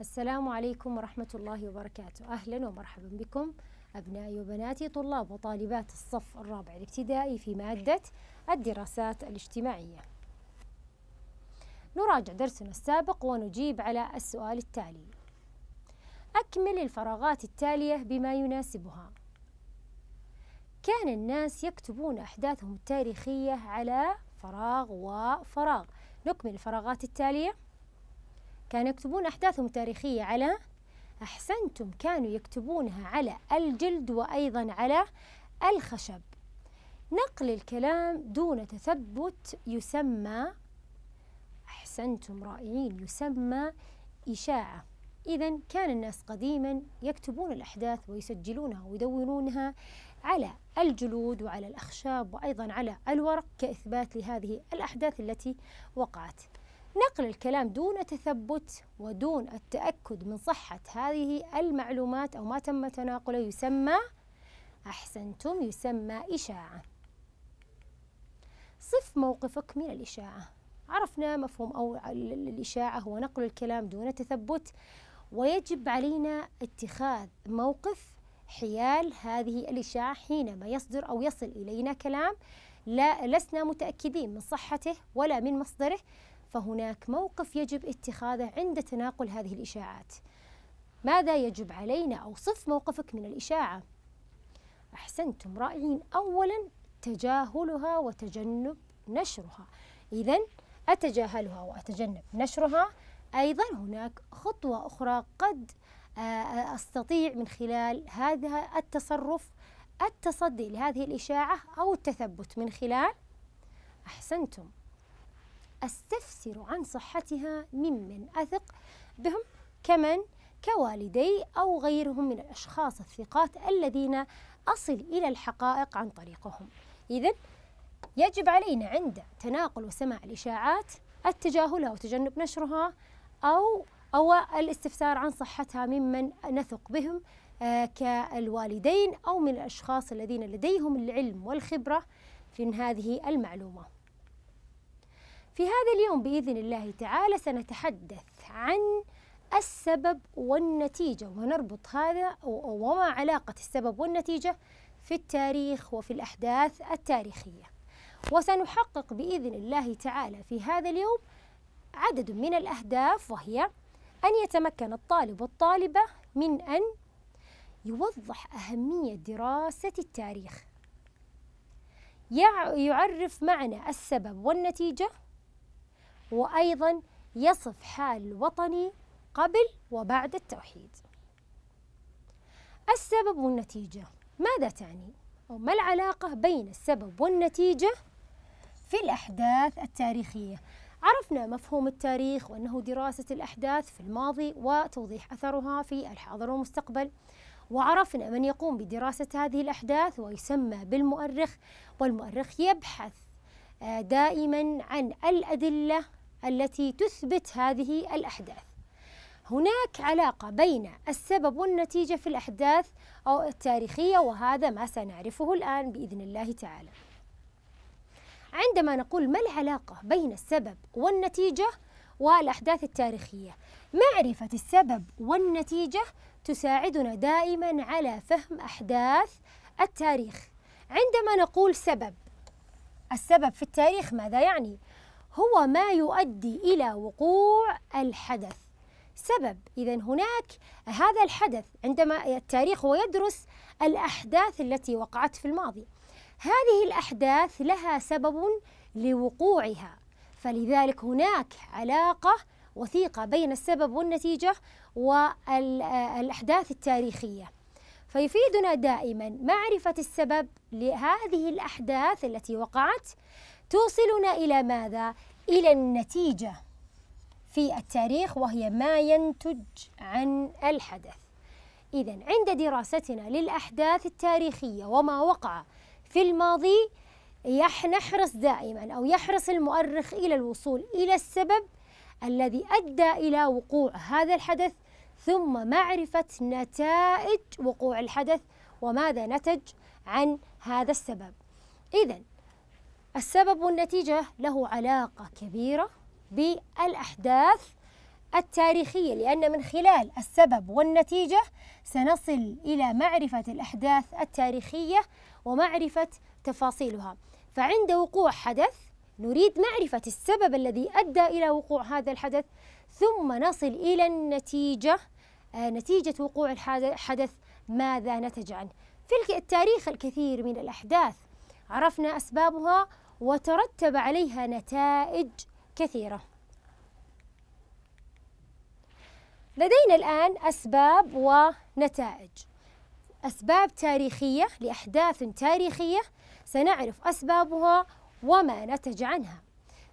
السلام عليكم ورحمة الله وبركاته أهلا ومرحبا بكم أبنائي وبناتي طلاب وطالبات الصف الرابع الابتدائي في مادة الدراسات الاجتماعية نراجع درسنا السابق ونجيب على السؤال التالي أكمل الفراغات التالية بما يناسبها كان الناس يكتبون أحداثهم التاريخية على فراغ وفراغ نكمل الفراغات التالية كانوا يكتبون أحداثهم التاريخية على أحسنتم كانوا يكتبونها على الجلد وأيضا على الخشب نقل الكلام دون تثبت يسمى أحسنتم رائعين يسمى إشاعة إذا كان الناس قديما يكتبون الأحداث ويسجلونها ويدونونها على الجلود وعلى الأخشاب وأيضا على الورق كإثبات لهذه الأحداث التي وقعت نقل الكلام دون تثبت ودون التأكد من صحة هذه المعلومات أو ما تم تناقله يسمى أحسنتم يسمى إشاعة صف موقفك من الإشاعة عرفنا مفهوم أو الإشاعة هو نقل الكلام دون تثبت ويجب علينا اتخاذ موقف حيال هذه الإشاعة حينما يصدر أو يصل إلينا كلام لا لسنا متأكدين من صحته ولا من مصدره فهناك موقف يجب اتخاذه عند تناقل هذه الإشاعات ماذا يجب علينا أو صف موقفك من الإشاعة أحسنتم رائعين أولا تجاهلها وتجنب نشرها إذا أتجاهلها وأتجنب نشرها أيضا هناك خطوة أخرى قد آه، آه، أستطيع من خلال هذا التصرف التصدي لهذه الإشاعة أو التثبت من خلال أحسنتم أستفسر عن صحتها ممن أثق بهم كمن كوالدي أو غيرهم من الأشخاص الثقات الذين أصل إلى الحقائق عن طريقهم إذا يجب علينا عند تناقل وسماع الإشاعات التجاهلها وتجنب نشرها أو أو الاستفسار عن صحتها ممن نثق بهم آه، كالوالدين أو من الأشخاص الذين لديهم العلم والخبرة في هذه المعلومة في هذا اليوم باذن الله تعالى سنتحدث عن السبب والنتيجه ونربط هذا وما علاقه السبب والنتيجه في التاريخ وفي الاحداث التاريخيه وسنحقق باذن الله تعالى في هذا اليوم عدد من الاهداف وهي ان يتمكن الطالب والطالبه من ان يوضح اهميه دراسه التاريخ يعرف معنى السبب والنتيجه وأيضا يصف حال الوطني قبل وبعد التوحيد السبب والنتيجة ماذا تعني؟ أو ما العلاقة بين السبب والنتيجة في الأحداث التاريخية؟ عرفنا مفهوم التاريخ وأنه دراسة الأحداث في الماضي وتوضيح أثرها في الحاضر والمستقبل وعرفنا من يقوم بدراسة هذه الأحداث ويسمى بالمؤرخ والمؤرخ يبحث آه، دائما عن الأدلة التي تثبت هذه الأحداث هناك علاقة بين السبب والنتيجة في الأحداث أو التاريخية وهذا ما سنعرفه الآن بإذن الله تعالى عندما نقول ما العلاقة بين السبب والنتيجة والأحداث التاريخية معرفة السبب والنتيجة تساعدنا دائما على فهم أحداث التاريخ عندما نقول سبب السبب في التاريخ ماذا يعني؟ هو ما يؤدي إلى وقوع الحدث سبب إذا هناك هذا الحدث عندما التاريخ هو يدرس الأحداث التي وقعت في الماضي هذه الأحداث لها سبب لوقوعها فلذلك هناك علاقة وثيقة بين السبب والنتيجة والأحداث التاريخية فيفيدنا دائما معرفة السبب لهذه الأحداث التي وقعت توصلنا إلى ماذا؟ إلى النتيجة في التاريخ وهي ما ينتج عن الحدث إذا عند دراستنا للأحداث التاريخية وما وقع في الماضي نحرص دائما أو يحرص المؤرخ إلى الوصول إلى السبب الذي أدى إلى وقوع هذا الحدث ثم معرفة نتائج وقوع الحدث وماذا نتج عن هذا السبب إذا السبب والنتيجة له علاقة كبيرة بالأحداث التاريخية لأن من خلال السبب والنتيجة سنصل إلى معرفة الأحداث التاريخية ومعرفة تفاصيلها فعند وقوع حدث نريد معرفة السبب الذي أدى إلى وقوع هذا الحدث ثم نصل إلى النتيجة آه، نتيجة وقوع الحدث ماذا نتج عنه في التاريخ الكثير من الأحداث عرفنا أسبابها وترتب عليها نتائج كثيرة لدينا الآن أسباب ونتائج أسباب تاريخية لأحداث تاريخية سنعرف أسبابها وما نتج عنها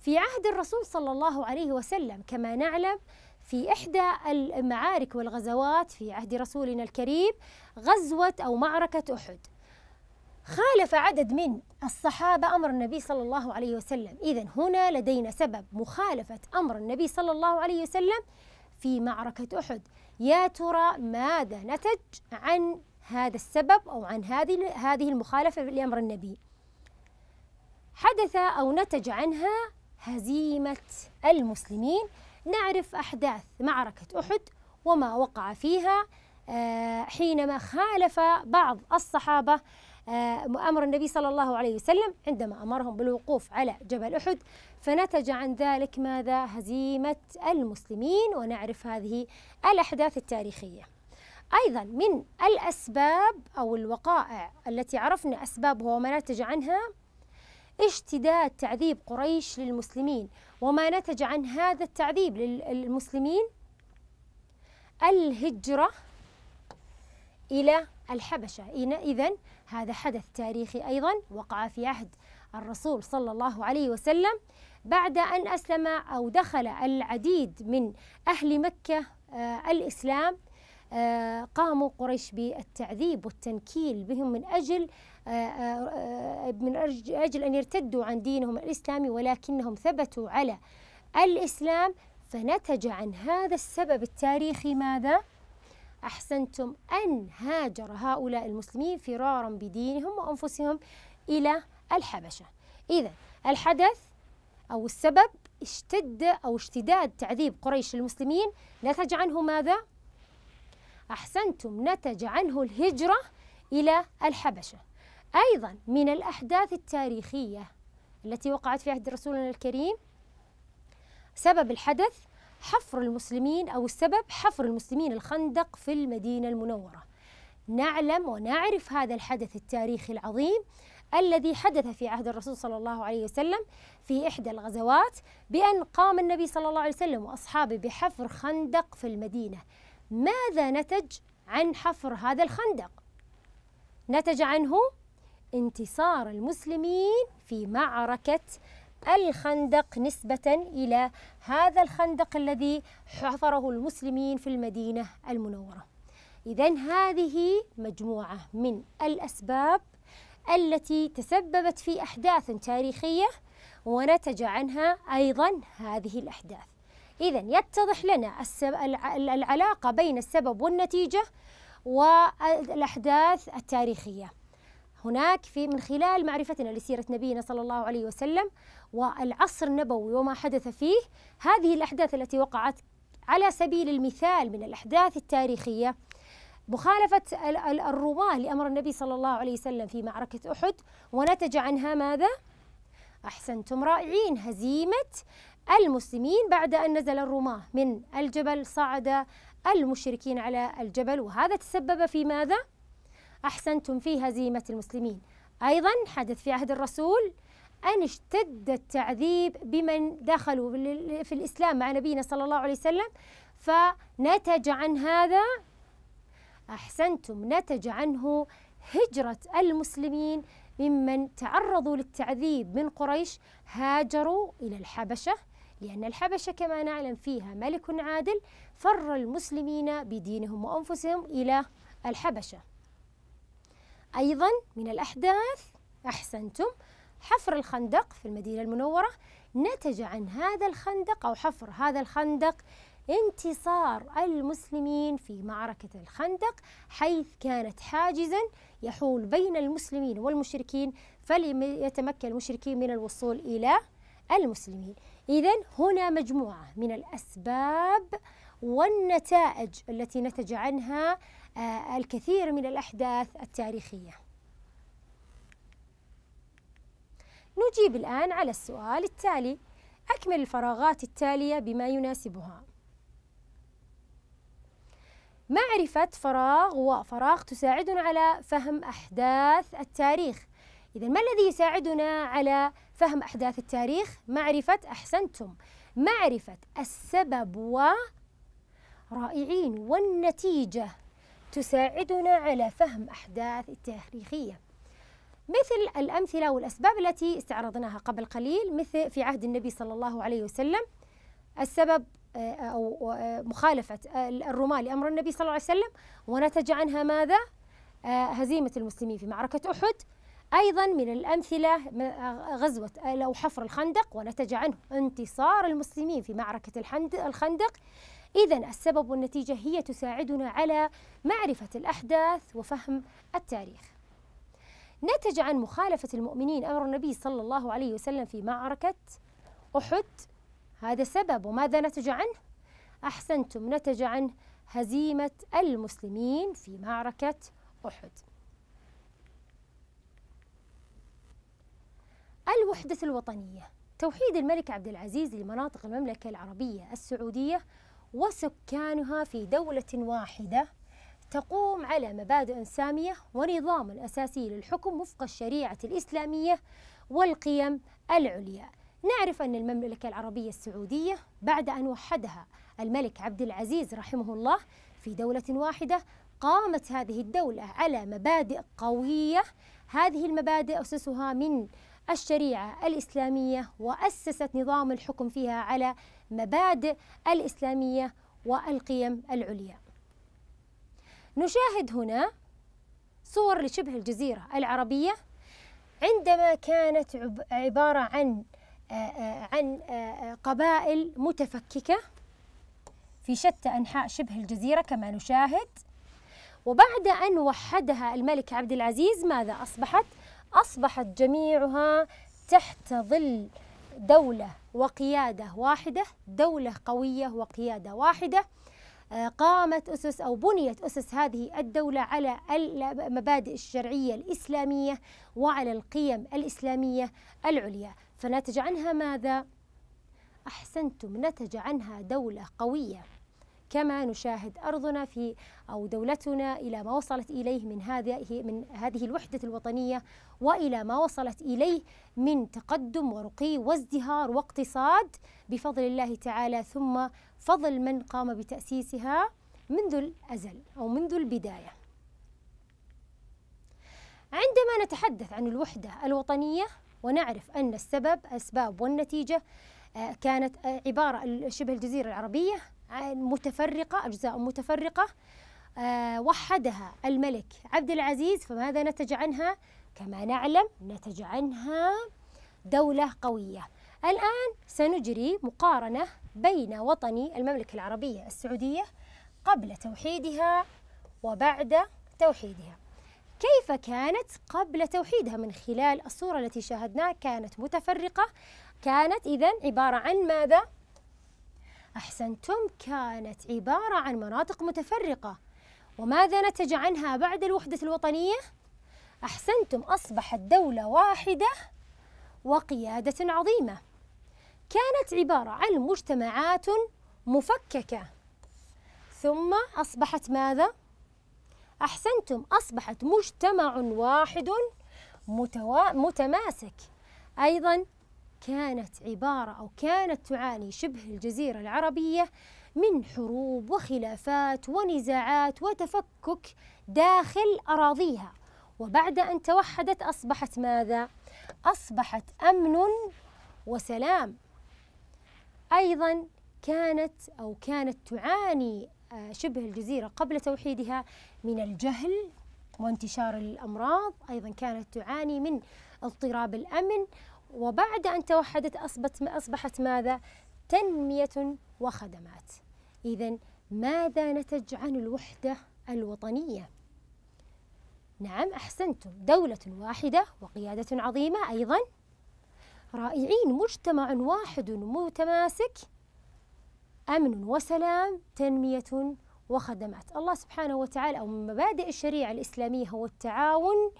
في عهد الرسول صلى الله عليه وسلم كما نعلم في إحدى المعارك والغزوات في عهد رسولنا الكريم غزوة أو معركة أحد خالف عدد من الصحابة أمر النبي صلى الله عليه وسلم إذا هنا لدينا سبب مخالفة أمر النبي صلى الله عليه وسلم في معركة أحد يا ترى ماذا نتج عن هذا السبب أو عن هذه هذه المخالفة لأمر النبي حدث أو نتج عنها هزيمة المسلمين نعرف أحداث معركة أحد وما وقع فيها آه، حينما خالف بعض الصحابة آه، أمر النبي صلى الله عليه وسلم عندما أمرهم بالوقوف على جبل أحد فنتج عن ذلك ماذا هزيمة المسلمين ونعرف هذه الأحداث التاريخية أيضا من الأسباب أو الوقائع التي عرفنا أسبابها وما نتج عنها اشتداد تعذيب قريش للمسلمين وما نتج عن هذا التعذيب للمسلمين الهجرة إلى الحبشة إذا هذا حدث تاريخي أيضا وقع في عهد الرسول صلى الله عليه وسلم بعد أن أسلم أو دخل العديد من أهل مكة آه، الإسلام آه، قاموا قريش بالتعذيب والتنكيل بهم من أجل آه، من أجل أن يرتدوا عن دينهم الإسلامي ولكنهم ثبتوا على الإسلام فنتج عن هذا السبب التاريخي ماذا؟ أحسنتم أن هاجر هؤلاء المسلمين فرارا بدينهم وأنفسهم إلى الحبشة إذا الحدث أو السبب اشتد أو اشتداد تعذيب قريش المسلمين نتج عنه ماذا؟ أحسنتم نتج عنه الهجرة إلى الحبشة أيضا من الأحداث التاريخية التي وقعت في عهد رسولنا الكريم سبب الحدث حفر المسلمين أو السبب حفر المسلمين الخندق في المدينة المنورة نعلم ونعرف هذا الحدث التاريخي العظيم الذي حدث في عهد الرسول صلى الله عليه وسلم في إحدى الغزوات بأن قام النبي صلى الله عليه وسلم وأصحابه بحفر خندق في المدينة ماذا نتج عن حفر هذا الخندق؟ نتج عنه انتصار المسلمين في معركة الخندق نسبة إلى هذا الخندق الذي حفره المسلمين في المدينة المنورة إذا هذه مجموعة من الأسباب التي تسببت في أحداث تاريخية ونتج عنها أيضا هذه الأحداث إذا يتضح لنا العلاقة بين السبب والنتيجة والأحداث التاريخية هناك في من خلال معرفتنا لسيرة نبينا صلى الله عليه وسلم والعصر النبوي وما حدث فيه هذه الأحداث التي وقعت على سبيل المثال من الأحداث التاريخية مخالفة الرماة لأمر النبي صلى الله عليه وسلم في معركة أحد ونتج عنها ماذا؟ أحسنتم رائعين هزيمة المسلمين بعد أن نزل الرماة من الجبل صعد المشركين على الجبل وهذا تسبب في ماذا؟ أحسنتم في هزيمة المسلمين أيضا حدث في عهد الرسول أن اشتد التعذيب بمن دخلوا في الإسلام مع نبينا صلى الله عليه وسلم فنتج عن هذا أحسنتم نتج عنه هجرة المسلمين ممن تعرضوا للتعذيب من قريش هاجروا إلى الحبشة لأن الحبشة كما نعلم فيها ملك عادل فر المسلمين بدينهم وأنفسهم إلى الحبشة أيضا من الأحداث أحسنتم حفر الخندق في المدينة المنورة نتج عن هذا الخندق أو حفر هذا الخندق انتصار المسلمين في معركة الخندق حيث كانت حاجزا يحول بين المسلمين والمشركين فليتمكن المشركين من الوصول إلى المسلمين إذا هنا مجموعة من الأسباب والنتائج التي نتج عنها آه، الكثير من الأحداث التاريخية نجيب الآن على السؤال التالي أكمل الفراغات التالية بما يناسبها معرفة فراغ وفراغ تساعدنا على فهم أحداث التاريخ إذا ما الذي يساعدنا على فهم أحداث التاريخ؟ معرفة أحسنتم معرفة السبب ورائعين والنتيجة تساعدنا على فهم أحداث التاريخية مثل الأمثلة والأسباب التي استعرضناها قبل قليل مثل في عهد النبي صلى الله عليه وسلم السبب آه، أو آه، مخالفة آه، الرماة لأمر النبي صلى الله عليه وسلم ونتج عنها ماذا؟ هزيمة المسلمين في معركة أحد أيضا من الأمثلة غزوة أو حفر الخندق ونتج عنه انتصار المسلمين في معركة الخندق إذا السبب والنتيجة هي تساعدنا على معرفة الأحداث وفهم التاريخ. نتج عن مخالفة المؤمنين أمر النبي صلى الله عليه وسلم في معركة أحد هذا سبب وماذا نتج عنه؟ أحسنتم نتج عن هزيمة المسلمين في معركة أحد. الوحدة الوطنية توحيد الملك عبد العزيز لمناطق المملكة العربية السعودية وسكانها في دولة واحدة تقوم على مبادئ سامية ونظام أساسي للحكم وفق الشريعة الإسلامية والقيم العليا نعرف أن المملكة العربية السعودية بعد أن وحدها الملك عبد العزيز رحمه الله في دولة واحدة قامت هذه الدولة على مبادئ قوية هذه المبادئ أسسها من الشريعة الإسلامية وأسست نظام الحكم فيها على مبادئ الإسلامية والقيم العليا. نشاهد هنا صور لشبه الجزيرة العربية عندما كانت عبارة عن عن قبائل متفككة في شتى أنحاء شبه الجزيرة كما نشاهد وبعد أن وحدها الملك عبد العزيز ماذا أصبحت؟ أصبحت جميعها تحت ظل دولة وقيادة واحدة دولة قوية وقيادة واحدة آه، قامت أسس أو بنيت أسس هذه الدولة على المبادئ الشرعية الإسلامية وعلى القيم الإسلامية العليا فنتج عنها ماذا؟ أحسنتم نتج عنها دولة قوية كما نشاهد أرضنا في أو دولتنا إلى ما وصلت إليه من هذه من هذه الوحدة الوطنية وإلى ما وصلت إليه من تقدم ورقي وازدهار واقتصاد بفضل الله تعالى ثم فضل من قام بتأسيسها منذ الأزل أو منذ البداية. عندما نتحدث عن الوحدة الوطنية ونعرف أن السبب أسباب والنتيجة آه، كانت آه، عبارة شبه الجزيرة العربية متفرقة أجزاء متفرقة آه، وحدها الملك عبد العزيز فماذا نتج عنها؟ كما نعلم نتج عنها دولة قوية الآن سنجري مقارنة بين وطني المملكة العربية السعودية قبل توحيدها وبعد توحيدها كيف كانت قبل توحيدها من خلال الصورة التي شاهدناها كانت متفرقة كانت إذا عبارة عن ماذا؟ أحسنتم كانت عبارة عن مناطق متفرقة وماذا نتج عنها بعد الوحدة الوطنية؟ أحسنتم أصبحت دولة واحدة وقيادة عظيمة كانت عبارة عن مجتمعات مفككة ثم أصبحت ماذا؟ أحسنتم أصبحت مجتمع واحد متوا... متماسك أيضا كانت عبارة أو كانت تعاني شبه الجزيرة العربية من حروب وخلافات ونزاعات وتفكك داخل أراضيها وبعد أن توحدت أصبحت ماذا؟ أصبحت أمن وسلام أيضا كانت أو كانت تعاني آه، شبه الجزيرة قبل توحيدها من الجهل وانتشار الأمراض أيضا كانت تعاني من اضطراب الأمن وبعد أن توحدت أصبت أصبحت ماذا؟ تنمية وخدمات إذا ماذا نتج عن الوحدة الوطنية؟ نعم أحسنتم دولة واحدة وقيادة عظيمة أيضا رائعين مجتمع واحد متماسك أمن وسلام تنمية وخدمات الله سبحانه وتعالى أو من مبادئ الشريعة الإسلامية هو التعاون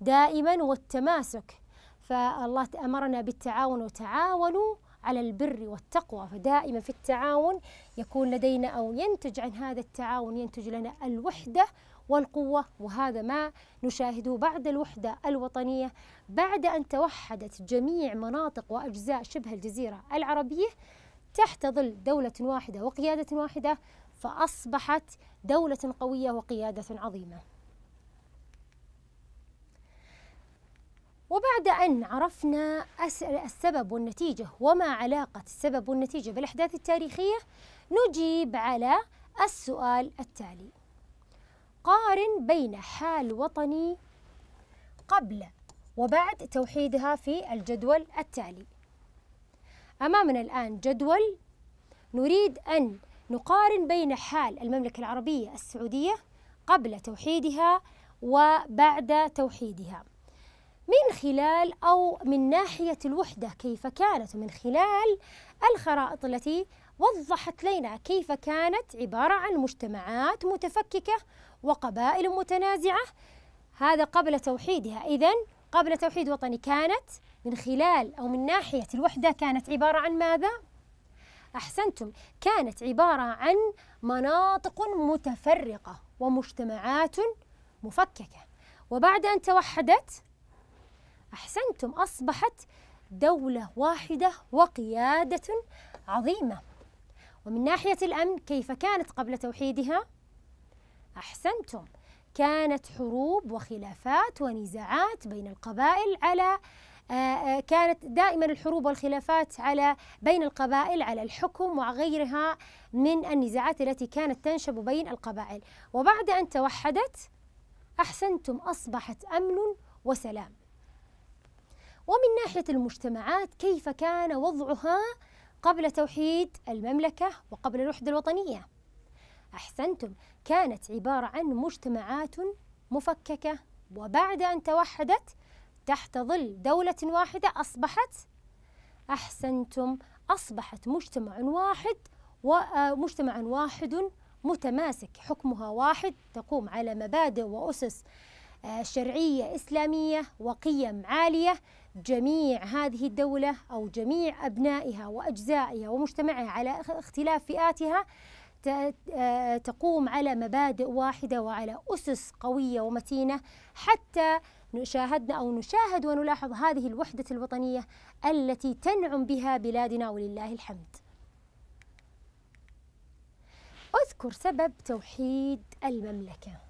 دائما والتماسك فالله أمرنا بالتعاون وتعاونوا على البر والتقوى فدائما في التعاون يكون لدينا أو ينتج عن هذا التعاون ينتج لنا الوحدة والقوة وهذا ما نشاهده بعد الوحدة الوطنية بعد أن توحدت جميع مناطق وأجزاء شبه الجزيرة العربية تحت ظل دولة واحدة وقيادة واحدة فأصبحت دولة قوية وقيادة عظيمة وبعد أن عرفنا السبب والنتيجة وما علاقة السبب والنتيجة بالأحداث التاريخية نجيب على السؤال التالي قارن بين حال وطني قبل وبعد توحيدها في الجدول التالي أمامنا الآن جدول نريد أن نقارن بين حال المملكة العربية السعودية قبل توحيدها وبعد توحيدها من خلال أو من ناحية الوحدة كيف كانت ومن خلال الخرائط التي وضحت لنا كيف كانت عبارة عن مجتمعات متفككة وقبائل متنازعة هذا قبل توحيدها إذا قبل توحيد وطني كانت من خلال أو من ناحية الوحدة كانت عبارة عن ماذا؟ أحسنتم كانت عبارة عن مناطق متفرقة ومجتمعات مفككة وبعد أن توحدت أحسنتم أصبحت دولة واحدة وقيادة عظيمة ومن ناحية الأمن كيف كانت قبل توحيدها؟ أحسنتم كانت حروب وخلافات ونزاعات بين القبائل على آه، آه، كانت دائما الحروب والخلافات على بين القبائل على الحكم وغيرها من النزاعات التي كانت تنشب بين القبائل وبعد أن توحدت أحسنتم أصبحت أمن وسلام ومن ناحية المجتمعات كيف كان وضعها قبل توحيد المملكة وقبل الوحدة الوطنية أحسنتم كانت عبارة عن مجتمعات مفككة وبعد أن توحدت تحت ظل دولة واحدة أصبحت أحسنتم أصبحت مجتمع واحد ومجتمع آه، واحد متماسك حكمها واحد تقوم على مبادئ وأسس آه، شرعية إسلامية وقيم عالية جميع هذه الدولة أو جميع أبنائها وأجزائها ومجتمعها على اختلاف فئاتها آه، تقوم على مبادئ واحدة وعلى أسس قوية ومتينة حتى شاهدنا أو نشاهد ونلاحظ هذه الوحدة الوطنية التي تنعم بها بلادنا ولله الحمد أذكر سبب توحيد المملكة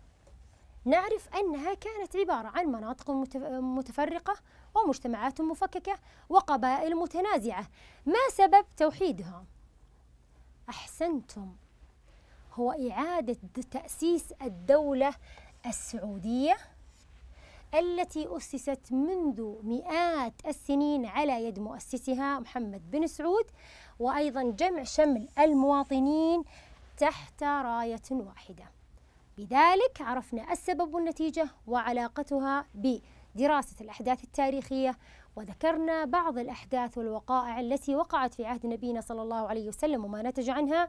نعرف أنها كانت عبارة عن مناطق متفرقة ومجتمعات مفككة وقبائل متنازعة ما سبب توحيدها؟ أحسنتم هو إعادة تأسيس الدولة السعودية التي أسست منذ مئات السنين على يد مؤسسها محمد بن سعود وأيضا جمع شمل المواطنين تحت راية واحدة بذلك عرفنا السبب والنتيجة وعلاقتها بدراسة الأحداث التاريخية وذكرنا بعض الأحداث والوقائع التي وقعت في عهد نبينا صلى الله عليه وسلم وما نتج عنها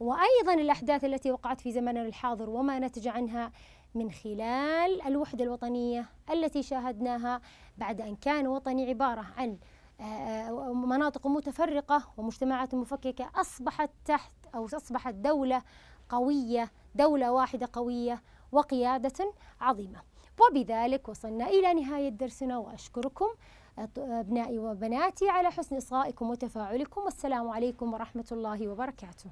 وأيضا الأحداث التي وقعت في زمننا الحاضر وما نتج عنها من خلال الوحدة الوطنية التي شاهدناها بعد أن كان وطني عبارة عن آه، آه، مناطق متفرقة ومجتمعات مفككة أصبحت تحت أو أصبحت دولة قوية دولة واحدة قوية وقيادة عظيمة وبذلك وصلنا إلى نهاية درسنا وأشكركم أبنائي وبناتي على حسن إصغائكم وتفاعلكم والسلام عليكم ورحمة الله وبركاته